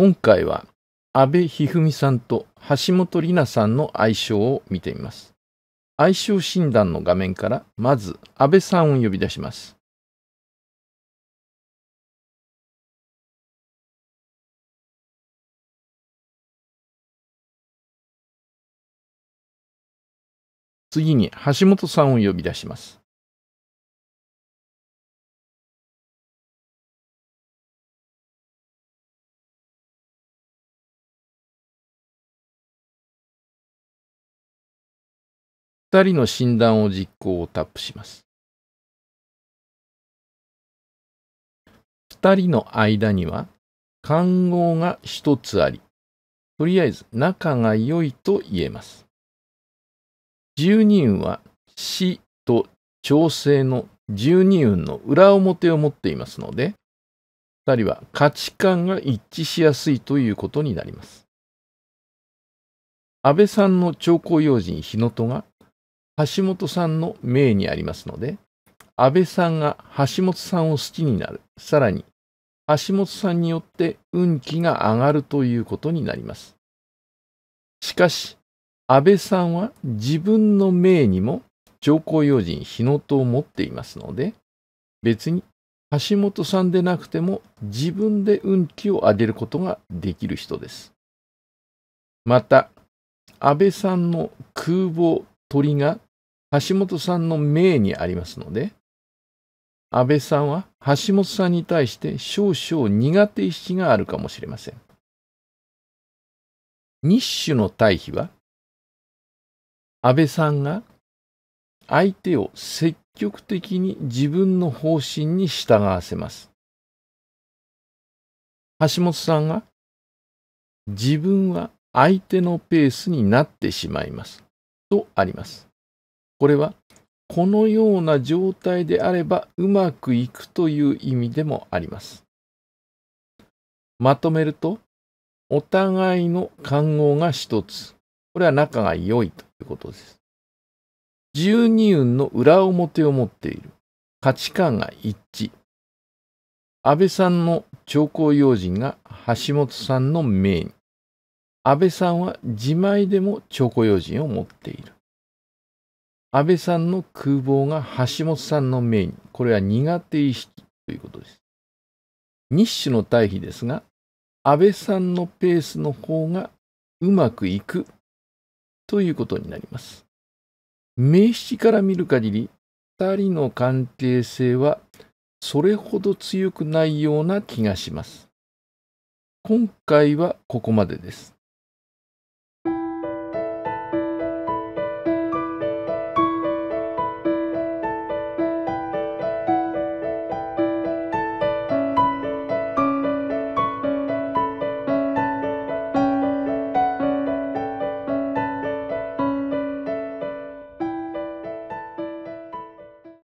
今回は安倍一二三さんと橋本里奈さんの相性を見てみます。相性診断の画面からまず安倍さんを呼び出します。次に橋本さんを呼び出します。2人の診断を実行をタップします。2人の間には漢号が1つあり、とりあえず仲が良いと言えます。十二運は死と調整の十二運の裏表を持っていますので、2人は価値観が一致しやすいということになります。安倍さんの兆候用心日野戸が橋本さんの命にありますので、安倍さんが橋本さんを好きになる、さらに橋本さんによって運気が上がるということになります。しかし、安倍さんは自分の命にも上皇用人日の戸を持っていますので、別に橋本さんでなくても自分で運気を上げることができる人です。また、安倍さんの空母鳥が橋本さんの命にありますので、安倍さんは橋本さんに対して少々苦手意識があるかもしれません。日種の対比は、安倍さんが相手を積極的に自分の方針に従わせます。橋本さんが自分は相手のペースになってしまいます。とあります。これは、このような状態であればうまくいくという意味でもあります。まとめると、お互いの看護が一つ。これは仲が良いということです。十二運の裏表を持っている。価値観が一致。安倍さんの長考用人が橋本さんの命に。安倍さんは自前でも徴雇用人を持っている。安倍さんの空母が橋本さんのメイン。これは苦手意識ということです。日種の対比ですが、安倍さんのペースの方がうまくいくということになります。名詞から見る限り、2人の関係性はそれほど強くないような気がします。今回はここまでです。